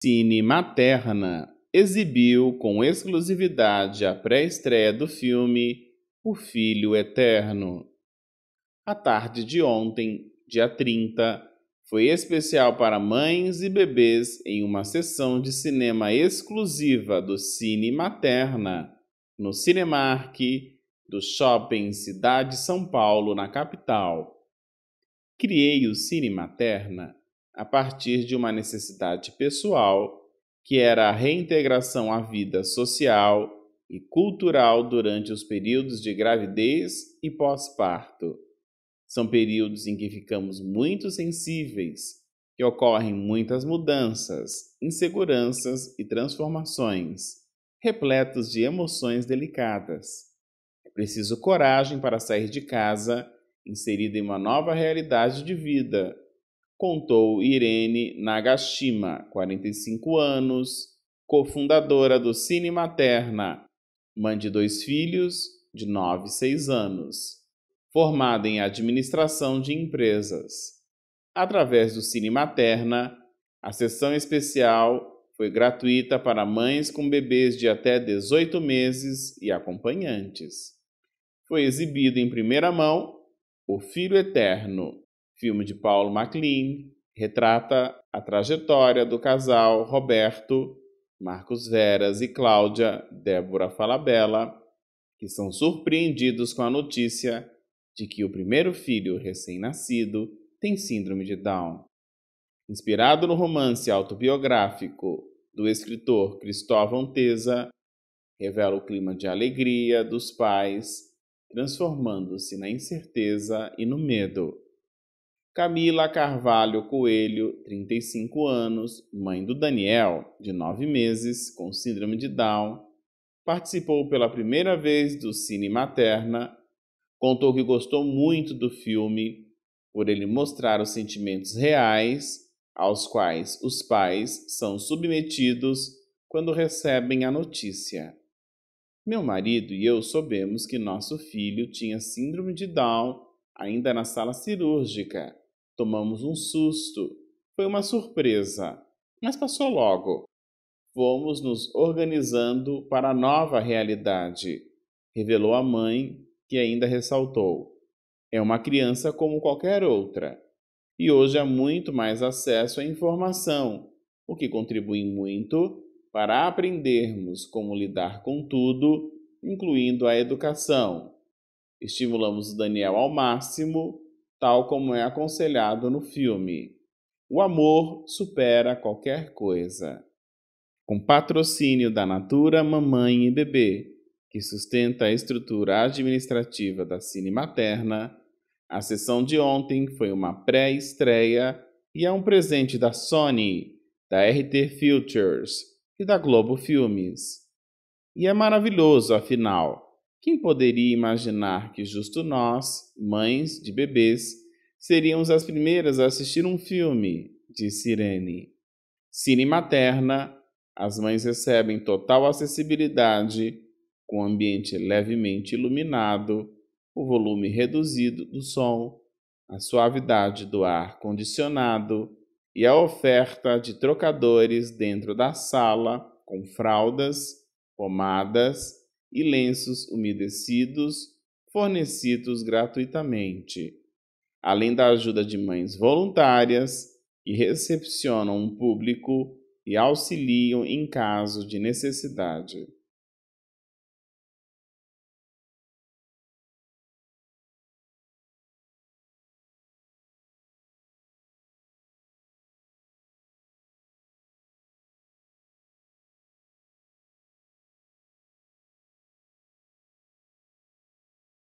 Cine Materna exibiu com exclusividade a pré-estreia do filme O Filho Eterno. A tarde de ontem, dia 30, foi especial para mães e bebês em uma sessão de cinema exclusiva do Cine Materna, no Cinemark do Shopping Cidade São Paulo, na capital. Criei o Cine Materna a partir de uma necessidade pessoal, que era a reintegração à vida social e cultural durante os períodos de gravidez e pós-parto. São períodos em que ficamos muito sensíveis, que ocorrem muitas mudanças, inseguranças e transformações, repletos de emoções delicadas. É preciso coragem para sair de casa, inserida em uma nova realidade de vida, contou Irene Nagashima, 45 anos, cofundadora do Cine Materna, mãe de dois filhos de 9 e 6 anos, formada em administração de empresas. Através do Cine Materna, a sessão especial foi gratuita para mães com bebês de até 18 meses e acompanhantes. Foi exibido em primeira mão O Filho Eterno, filme de Paulo MacLean, retrata a trajetória do casal Roberto, Marcos Veras e Cláudia Débora Falabella, que são surpreendidos com a notícia de que o primeiro filho recém-nascido tem síndrome de Down. Inspirado no romance autobiográfico do escritor Cristóvão Teza, revela o clima de alegria dos pais, transformando-se na incerteza e no medo Camila Carvalho Coelho, 35 anos, mãe do Daniel, de 9 meses, com síndrome de Down, participou pela primeira vez do Cine Materna, contou que gostou muito do filme por ele mostrar os sentimentos reais aos quais os pais são submetidos quando recebem a notícia. Meu marido e eu soubemos que nosso filho tinha síndrome de Down ainda na sala cirúrgica Tomamos um susto. Foi uma surpresa, mas passou logo. Fomos nos organizando para a nova realidade, revelou a mãe, que ainda ressaltou. É uma criança como qualquer outra. E hoje há muito mais acesso à informação, o que contribui muito para aprendermos como lidar com tudo, incluindo a educação. Estimulamos o Daniel ao máximo tal como é aconselhado no filme. O amor supera qualquer coisa. Com patrocínio da Natura, Mamãe e Bebê, que sustenta a estrutura administrativa da Cine Materna, a sessão de ontem foi uma pré-estreia e é um presente da Sony, da RT Futures e da Globo Filmes. E é maravilhoso, afinal. Quem poderia imaginar que justo nós, mães de bebês, seríamos as primeiras a assistir um filme? disse Irene. Cine materna, as mães recebem total acessibilidade, com o ambiente levemente iluminado, o volume reduzido do som, a suavidade do ar condicionado e a oferta de trocadores dentro da sala com fraldas, pomadas e lenços umedecidos fornecidos gratuitamente, além da ajuda de mães voluntárias que recepcionam um público e auxiliam em caso de necessidade.